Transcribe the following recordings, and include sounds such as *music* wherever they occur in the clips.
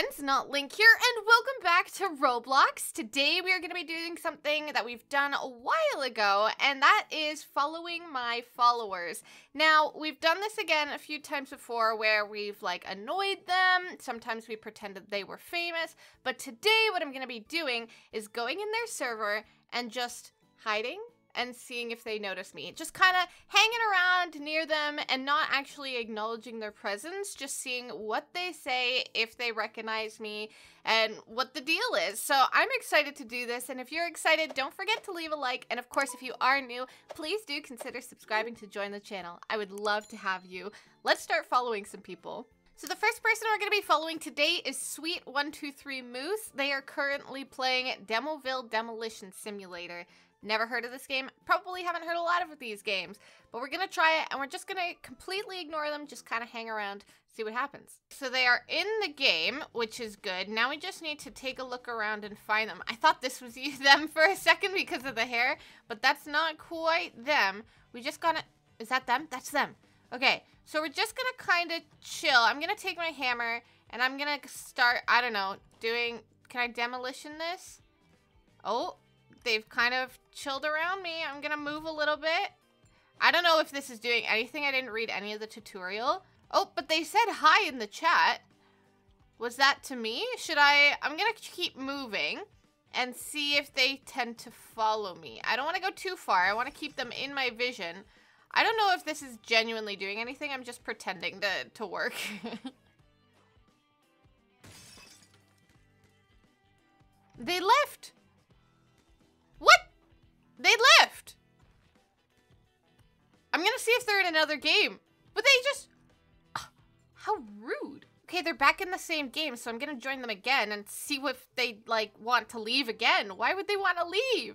friends, not Link here, and welcome back to Roblox. Today we are going to be doing something that we've done a while ago, and that is following my followers. Now, we've done this again a few times before where we've like annoyed them, sometimes we pretended they were famous, but today what I'm going to be doing is going in their server and just hiding and seeing if they notice me. Just kind of hanging around near them and not actually acknowledging their presence, just seeing what they say, if they recognize me, and what the deal is. So I'm excited to do this, and if you're excited, don't forget to leave a like, and of course, if you are new, please do consider subscribing to join the channel. I would love to have you. Let's start following some people. So the first person we're going to be following today is Sweet123 Moose. They are currently playing Demoville Demolition Simulator. Never heard of this game? Probably haven't heard a lot of these games, but we're gonna try it and we're just gonna completely ignore them, just kind of hang around, see what happens. So they are in the game, which is good. Now we just need to take a look around and find them. I thought this was *laughs* them for a second because of the hair, but that's not quite them. We just gotta, is that them? That's them. Okay, so we're just gonna kind of chill. I'm gonna take my hammer and I'm gonna start, I don't know, doing, can I demolition this? Oh, they've kind of chilled around me. I'm gonna move a little bit. I don't know if this is doing anything. I didn't read any of the tutorial. Oh, but they said hi in the chat. Was that to me? Should I? I'm gonna keep moving and see if they tend to follow me. I don't want to go too far. I want to keep them in my vision. I don't know if this is genuinely doing anything. I'm just pretending to, to work. *laughs* they left. to see if they're in another game. But they just... how rude. Okay, they're back in the same game, so I'm going to join them again and see if they, like, want to leave again. Why would they want to leave?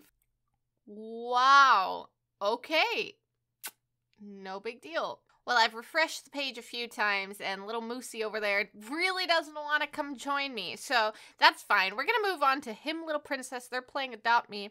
Wow. Okay. No big deal. Well, I've refreshed the page a few times, and little Moosey over there really doesn't want to come join me. So that's fine. We're going to move on to him, Little Princess. They're playing Adopt Me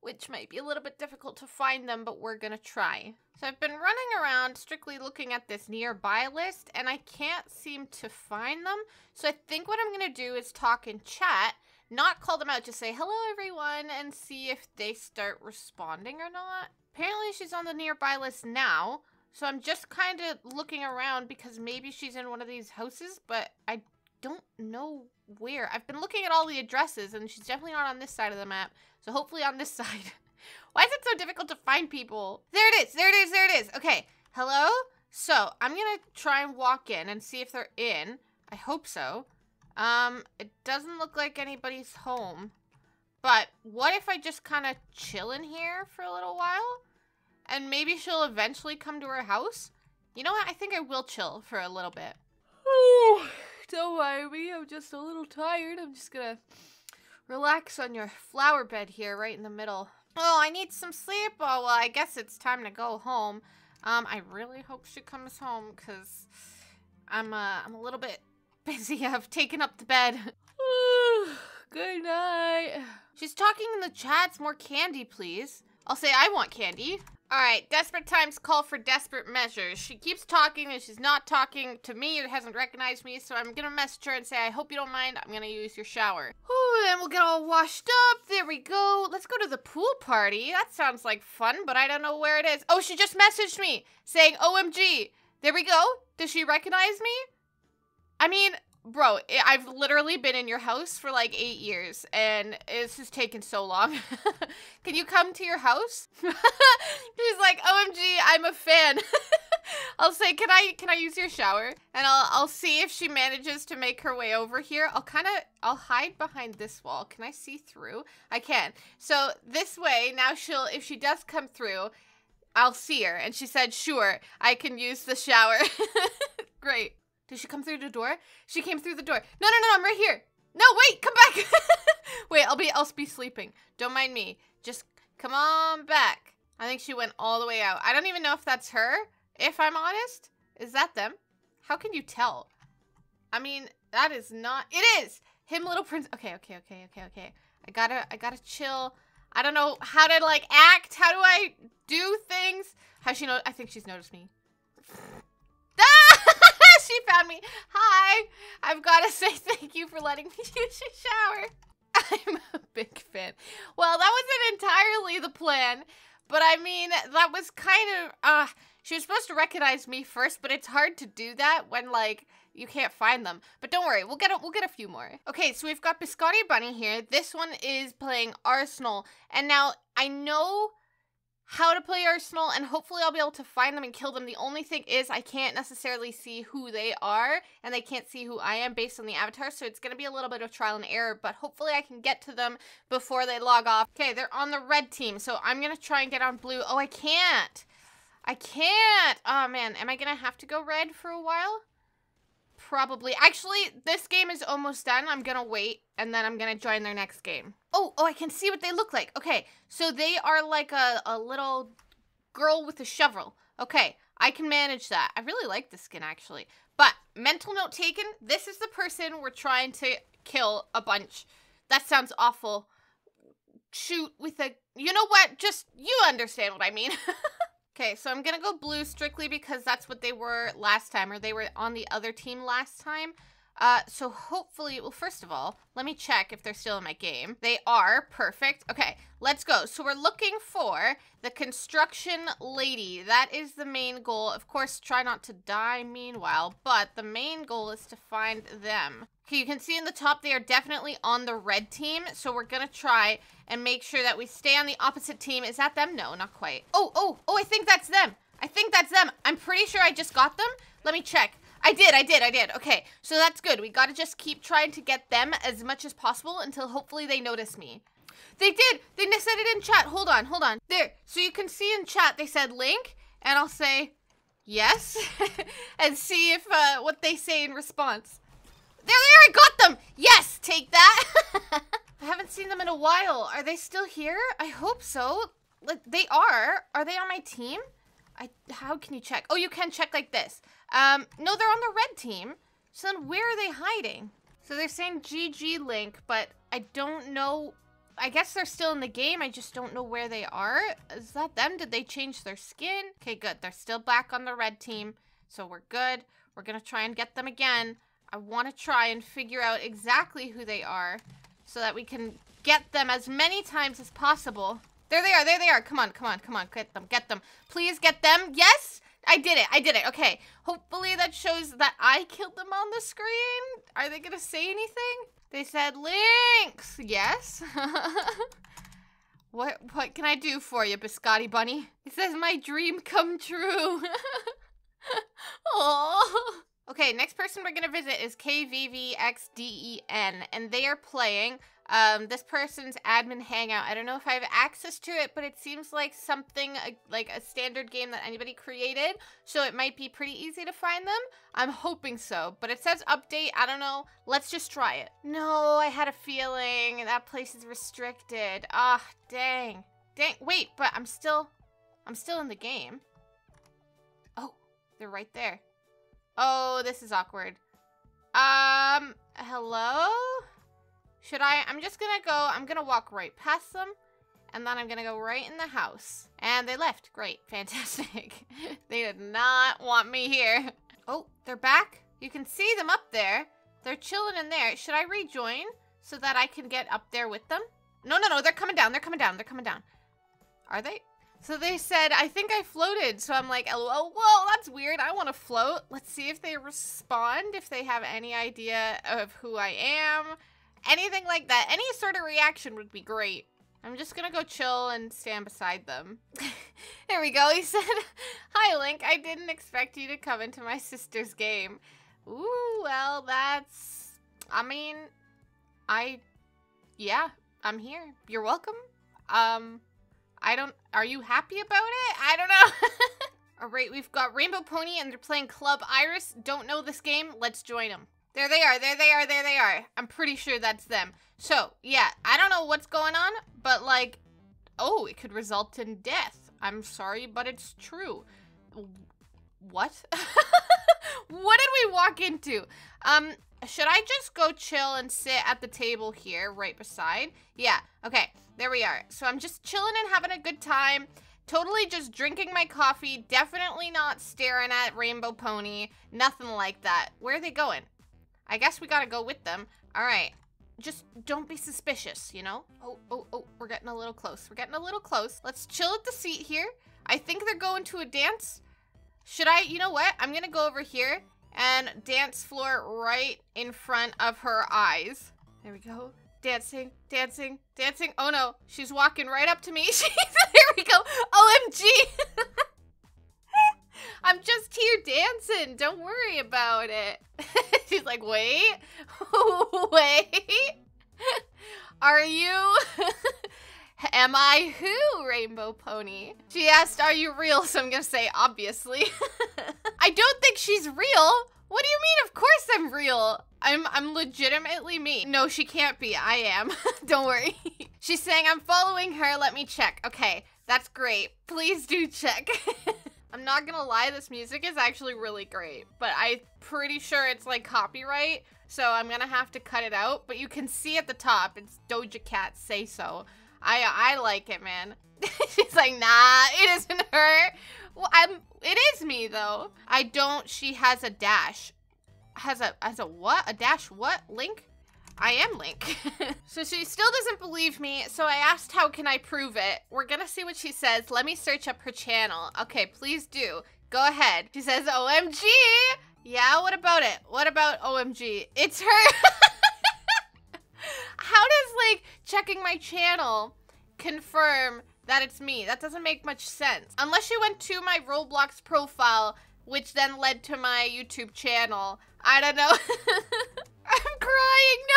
which might be a little bit difficult to find them, but we're gonna try. So I've been running around strictly looking at this nearby list and I can't seem to find them. So I think what I'm gonna do is talk in chat, not call them out, just say hello everyone and see if they start responding or not. Apparently she's on the nearby list now, so I'm just kind of looking around because maybe she's in one of these houses, but I don't know where. I've been looking at all the addresses, and she's definitely not on this side of the map. So hopefully on this *laughs* side. Why is it so difficult to find people? There it is. There it is. There it is. Okay. Hello? So I'm going to try and walk in and see if they're in. I hope so. Um, it doesn't look like anybody's home. But what if I just kind of chill in here for a little while? And maybe she'll eventually come to her house? You know what? I think I will chill for a little bit. Don't worry me, I'm just a little tired. I'm just gonna relax on your flower bed here, right in the middle. Oh, I need some sleep. Oh, well, I guess it's time to go home. Um, I really hope she comes home, because I'm, uh, I'm a little bit *laughs* busy. I've taken up the bed. *sighs* Good night. She's talking in the chats. More candy, please. I'll say I want candy. Alright, desperate times call for desperate measures. She keeps talking and she's not talking to me. It hasn't recognized me, so I'm gonna message her and say, I hope you don't mind. I'm gonna use your shower. Ooh, and we'll get all washed up. There we go. Let's go to the pool party. That sounds like fun, but I don't know where it is. Oh, she just messaged me saying, OMG. There we go. Does she recognize me? I mean, bro, I've literally been in your house for like eight years and this has taken so long. *laughs* Can you come to your house? *laughs* She's like, OMG, I'm a fan. *laughs* I'll say, can I can I use your shower? And I'll I'll see if she manages to make her way over here. I'll kind of I'll hide behind this wall. Can I see through? I can. So this way now she'll if she does come through, I'll see her. And she said, sure, I can use the shower. Great. Did she come through the door? She came through the door. No, no, no, I'm right here. No, wait, come back. *laughs* wait, I'll be, I'll be sleeping. Don't mind me. Just come on back. I think she went all the way out. I don't even know if that's her, if I'm honest. Is that them? How can you tell? I mean, that is not, it is him, little prince. Okay, okay, okay, okay, okay. I gotta, I gotta chill. I don't know how to like act. How do I do things? How she know? I think she's noticed me. *laughs* she found me. Hi. I've got to say *laughs* thank you for letting me *laughs* use your shower. I'm a big fan. Well, that wasn't entirely the plan, but I mean, that was kind of, uh, she was supposed to recognize me first, but it's hard to do that when, like, you can't find them. But don't worry, we'll get a, we'll get a few more. Okay, so we've got Biscotti Bunny here. This one is playing Arsenal. And now, I know how to play Arsenal, and hopefully I'll be able to find them and kill them. The only thing is I can't necessarily see who they are, and they can't see who I am based on the avatar, so it's going to be a little bit of trial and error, but hopefully I can get to them before they log off. Okay, they're on the red team, so I'm going to try and get on blue. Oh, I can't. I can't. Oh, man. Am I going to have to go red for a while? probably... Actually, this game is almost done. I'm gonna wait, and then I'm gonna join their next game. Oh, oh, I can see what they look like. Okay, so they are like a, a little girl with a shovel. Okay, I can manage that. I really like the skin, actually. But, mental note taken, this is the person we're trying to kill a bunch. That sounds awful. Shoot with a... You know what? Just, you understand what I mean. *laughs* Okay, so I'm going to go blue strictly because that's what they were last time, or they were on the other team last time. Uh, so hopefully, well, first of all, let me check if they're still in my game. They are, perfect. Okay, let's go. So we're looking for the construction lady. That is the main goal. Of course, try not to die meanwhile, but the main goal is to find them. Okay, you can see in the top, they are definitely on the red team. So we're gonna try and make sure that we stay on the opposite team. Is that them? No, not quite. Oh, oh, oh, I think that's them. I think that's them. I'm pretty sure I just got them. Let me check. I did, I did, I did. Okay, so that's good. We gotta just keep trying to get them as much as possible until hopefully they notice me. They did! They said it in chat. Hold on, hold on. There, so you can see in chat they said link, and I'll say yes, *laughs* and see if uh, what they say in response. There they I got them! Yes, take that! *laughs* I haven't seen them in a while. Are they still here? I hope so. Like, they are. Are they on my team? I, how can you check? Oh, you can check like this. Um, no, they're on the red team. So then where are they hiding? So they're saying GG Link, but I don't know. I guess they're still in the game. I just don't know where they are. Is that them? Did they change their skin? Okay, good. They're still black on the red team. So we're good. We're going to try and get them again. I want to try and figure out exactly who they are so that we can get them as many times as possible. There they are. There they are. Come on. Come on. Come on. Get them. Get them. Please get them. Yes. I did it. I did it. Okay. Hopefully that shows that I killed them on the screen. Are they gonna say anything? They said links. Yes. *laughs* what what can I do for you, Biscotti Bunny? It says my dream come true. oh. *laughs* Okay, next person we're gonna visit is KVVXDEN, and they are playing um, this person's admin hangout. I don't know if I have access to it, but it seems like something uh, like a standard game that anybody created. So it might be pretty easy to find them. I'm hoping so, but it says update. I don't know. Let's just try it. No, I had a feeling that place is restricted. Ah, oh, dang. Dang, wait, but I'm still, I'm still in the game. Oh, they're right there. Oh, this is awkward. Um, hello? Should I? I'm just gonna go, I'm gonna walk right past them, and then I'm gonna go right in the house. And they left. Great. *laughs* Fantastic. *laughs* they did not want me here. *laughs* Oh, they're back. You can see them up there. They're chilling in there. Should I rejoin so that I can get up there with them? No, no, no. They're coming down. They're coming down. They're coming down. Are they? So they said, I think I floated. So I'm like, oh, oh whoa, that's weird. I want to float. Let's see if they respond, if they have any idea of who I am anything like that. Any sort of reaction would be great. I'm just gonna go chill and stand beside them. *laughs* there we go, he said. Hi, Link. I didn't expect you to come into my *laughs* sister's game. Ooh, well, that's... I mean, I... Yeah, I'm here. You're welcome. Um, I don't... Are you happy about it? I don't know. *laughs* All right, we've got Rainbow Pony and they're playing Club Iris. Don't know this game. Let's join them. There they are, there they are, there they are. I'm pretty sure that's them. So, yeah, I don't know what's going on, but like, oh, it could result in death. I'm sorry, but it's true. What? *laughs* what did we walk into? Um, should I just go chill and sit at the table here right beside? Yeah, okay, there we are. So I'm just chilling and having a good time. Totally just drinking my coffee, definitely not staring at Rainbow Pony, nothing like that. Where are they going? I guess we gotta go with them. All right. Just don't be suspicious, you know? Oh, oh, oh, we're getting a little close. We're getting a little close. Let's chill at the seat here. I think they're going to a dance. Should I, you know what? I'm gonna go over here and dance floor right in front of her eyes. There we go. Dancing, dancing, dancing. Oh no, she's walking right up to me. She's, *laughs* there we go. OMG. *laughs* I'm just here dancing. Don't worry about it. *laughs* She's like, wait, *laughs* wait. Are you? *laughs* Am I who, Rainbow Pony? She asked, Are you real? So I'm gonna say, Obviously. I don't think she's real. What do you mean? Of course I'm real. I'm I'm legitimately me. No, she can't be. I am. Don't worry. She's saying I'm following her. Let me check. Okay, that's great. Please do check. I'm not gonna lie, this music is actually really great, but I'm pretty sure it's like copyright, so I'm gonna have to cut it out. But you can see at the top, it's Doja Cat Say So. I I like it, man. *laughs* She's like, nah, *laughs* it isn't her. Well, I'm. It is me though. I don't. She has a dash. Has a has a what? A dash what? Link? I am Link. *laughs* so she still doesn't believe me, so I asked how can I prove it. We're gonna see what she says. Let me search up her channel. Okay, please do. Go ahead. She says, OMG! Yeah, what about it? What about OMG? It's her- *laughs* How does, like, checking my channel confirm that it's me? That doesn't make much sense. Unless she went to my Roblox profile, which then led to my YouTube channel. I don't know. *laughs* I'm crying.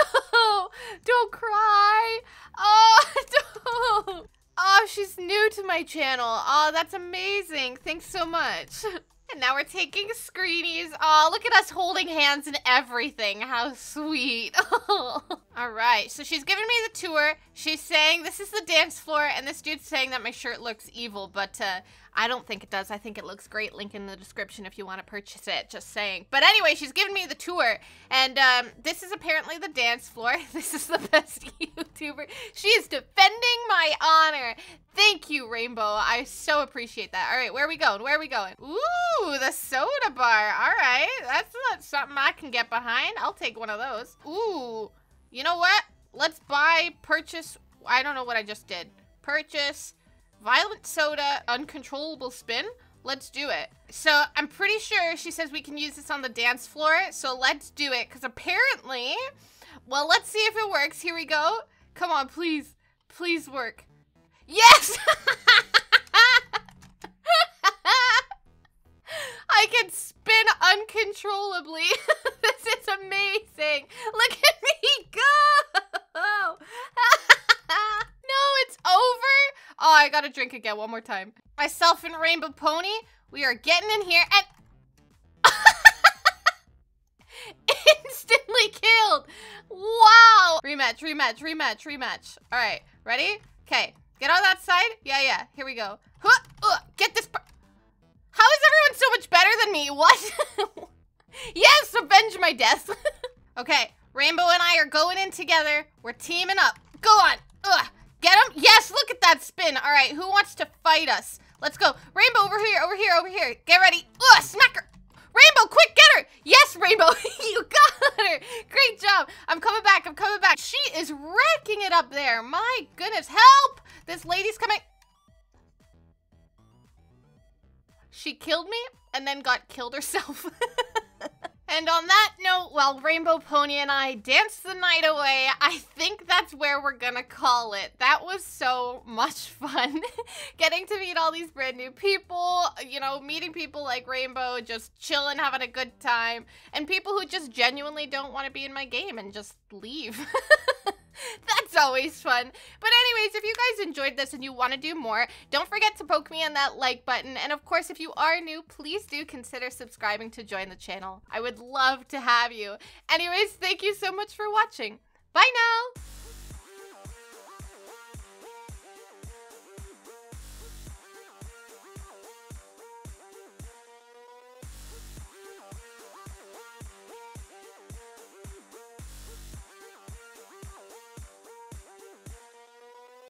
*laughs* No, don't cry. Oh, *laughs* don't. Oh, she's new to my channel. Oh, that's amazing. Thanks so much. *laughs* And now we're taking screenies. Oh, look at us holding hands and everything. How sweet. All right, so she's giving me the tour. She's saying this is the dance floor, and this dude's saying that my shirt looks evil, but uh, I don't think it does. I think it looks great. Link in the description if you want to purchase it. Just saying. But anyway, she's giving me the tour. And um, this is apparently the dance floor. *laughs* This is the best *laughs* YouTuber. She is defending my honor. Thank you, Rainbow. I so appreciate that. All right, where are we going? Where are we going? Ooh, the soda bar. All right. That's not something I can get behind. I'll take one of those. Ooh. You know what? Let's buy, purchase. I don't know what I just did. Purchase Violent Soda, Uncontrollable Spin. Let's do it. So I'm pretty sure she says we can use this on the dance floor. So let's do it. Because apparently, well, let's see if it works. Here we go. Come on, please. Please work. Yes! *laughs* I can spin uncontrollably. *laughs* I gotta drink again one more time. Myself and Rainbow Pony, we are getting in here and... *laughs* Instantly killed! Wow! Rematch, rematch, rematch, rematch. All right, ready? Okay, get on that side. Yeah, yeah, here we go. Uh, get this... How is everyone so much better than me? What? *laughs* yes, avenge my death. *laughs* okay, Rainbow and I are going in together. We're teaming up. Go on. Ugh. Get him? Yes, look at that spin. All right, who wants to fight us? Let's go. Rainbow, over here, over here, over here. Get ready. Ugh, smacker. Rainbow, quick, get her! Yes, Rainbow, *laughs* you got her! Great job! I'm coming back, I'm coming back. She is wrecking it up there. My goodness, help! This lady's coming. She killed me and then got killed herself. *laughs* And on that note, while Rainbow Pony and I dance the night away, I think that's where we're gonna call it. That was so much *laughs* fun. Getting to meet all these brand new people, you know, meeting people like Rainbow, just chilling, having a good time, and people who just genuinely don't want to be in my game and just leave. *laughs* *laughs* That's always fun. But anyways, if you guys enjoyed this and you want to do more, don't forget to poke me on that like button. And of course, if you are new, please do consider subscribing to join the channel. I would love to have you. Anyways, thank you so much for watching. Bye now!